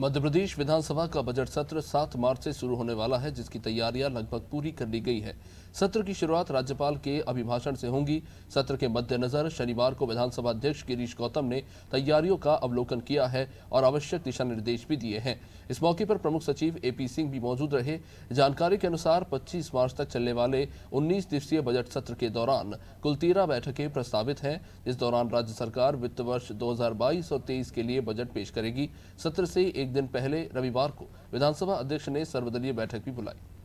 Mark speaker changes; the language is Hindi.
Speaker 1: मध्य प्रदेश विधानसभा का बजट सत्र 7 मार्च से शुरू होने वाला है जिसकी तैयारियां लगभग पूरी कर ली गई है सत्र की शुरुआत राज्यपाल के अभिभाषण से होंगी सत्र के मद्देनजर शनिवार को विधानसभा अध्यक्ष गिरीश गौतम ने तैयारियों का अवलोकन किया है और आवश्यक दिशा निर्देश भी दिए हैं इस मौके पर प्रमुख सचिव ए सिंह भी मौजूद रहे जानकारी के अनुसार पच्चीस मार्च तक चलने वाले उन्नीस दिवसीय बजट सत्र के दौरान कुल तेरह बैठकें प्रस्तावित हैं इस दौरान राज्य सरकार वित्त वर्ष दो और तेईस के लिए बजट पेश करेगी सत्र से एक एक दिन पहले रविवार को विधानसभा अध्यक्ष ने सर्वदलीय बैठक भी बुलाई